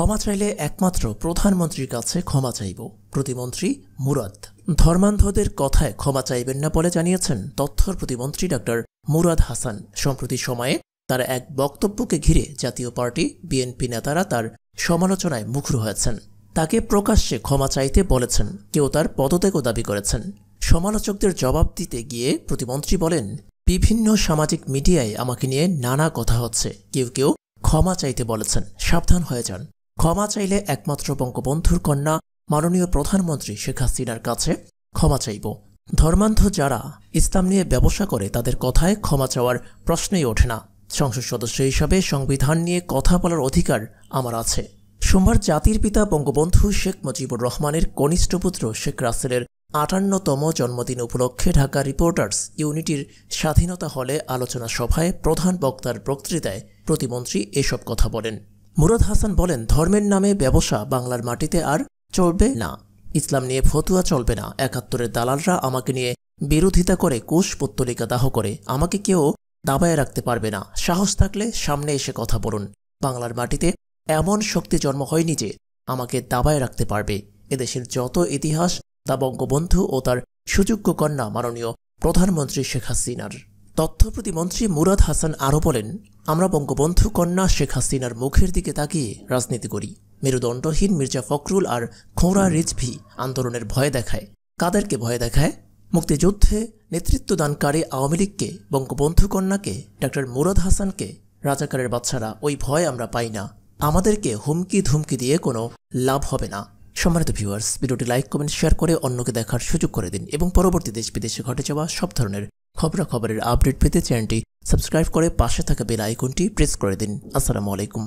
ক্ষমা চাইলে একমাত্র প্রধানমন্ত্রীর কাছে ক্ষমা চাইব প্রতিমন্ত্রী মুরাদ ধর্মান্ধদের কথায় ক্ষমা চাইবেন না বলে জানিয়েছেন তথ্য প্রতিমন্ত্রী ডক্টর মুরাদ হাসান সম্প্রতি সময়ে তার এক বক্তব্যকে ঘিরে জাতীয় পার্টি বিএনপি নেতারা তার সমালোচনায় মুখর হয়েছেন তাকে প্রকাশ্যে ক্ষমা চাইতে বলেছেন কেউ তার পদত্যাগও দাবি করেছেন সমালোচকদের জবাব দিতে গিয়ে প্রতিমন্ত্রী বলেন বিভিন্ন সামাজিক মিডিয়ায় আমাকে নিয়ে নানা কথা হচ্ছে কেউ কেউ ক্ষমা চাইতে বলেছেন সাবধান হয়ে যান ক্ষমা চাইলে একমাত্র বঙ্গবন্ধুর কন্যা মাননীয় প্রধানমন্ত্রী শেখ হাসিনার কাছে ক্ষমা চাইব ধর্মান্ধ যারা ইসলাম নিয়ে ব্যবসা করে তাদের কথায় ক্ষমা চাওয়ার প্রশ্নই ওঠে না সংসদ সদস্য হিসাবে সংবিধান নিয়ে কথা বলার অধিকার আমার আছে সোমবার জাতির পিতা বঙ্গবন্ধু শেখ মুজিবুর রহমানের কনিষ্ঠ পুত্র শেখ রাসেলের আটান্নতম জন্মদিন উপলক্ষে ঢাকা রিপোর্টার্স ইউনিটির স্বাধীনতা হলে আলোচনা সভায় প্রধান বক্তার বক্তৃতায় প্রতিমন্ত্রী এসব কথা বলেন মুরাদ হাসান বলেন ধর্মের নামে ব্যবসা বাংলার মাটিতে আর চলবে না ইসলাম নিয়ে ফতুয়া চলবে না একাত্তরের দালালরা আমাকে নিয়ে বিরোধিতা করে কোষ পত্তলিকা দাহ করে আমাকে কেউ দাবায় রাখতে পারবে না সাহস থাকলে সামনে এসে কথা বলুন বাংলার মাটিতে এমন শক্তি জন্ম হয়নি যে আমাকে দাবায় রাখতে পারবে এদেশের যত ইতিহাস তা বঙ্গবন্ধু ও তার সুযোগ্য কন্যা মাননীয় প্রধানমন্ত্রী শেখ হাসিনার তথ্য প্রতিমন্ত্রী মুরাদ হাসান আরও বলেন আমরা বঙ্গবন্ধু কন্যা শেখ হাসিনার মুখের দিকে তাকিয়ে রাজনীতি করি মেরুদণ্ডহীন মির্জা ফখরুল আর খোঁড়া রিজভি আন্দোলনের ভয় দেখায় কাদেরকে ভয় দেখায় মুক্তিযুদ্ধে নেতৃত্বদানকারী আওয়ামী লীগকে বঙ্গবন্ধু কন্যাকে ডক্টর মুরাদ হাসানকে রাজাকারের বাচ্চারা ওই ভয় আমরা পাই না আমাদেরকে হুমকি ধুমকি দিয়ে কোনো লাভ হবে না সম্মানিত ভিউয়ার্স ভিডিওটি লাইক কমেন্ট শেয়ার করে অন্যকে দেখার সুযোগ করে দিন এবং পরবর্তী দেশ বিদেশে ঘটে যাওয়া সব ধরনের খবরাখবরের আপডেট পেতে চ্যানেলটি সাবস্ক্রাইব করে পাশে থাকা বেল আইকনটি প্রেস করে দিন আসসালামু আলাইকুম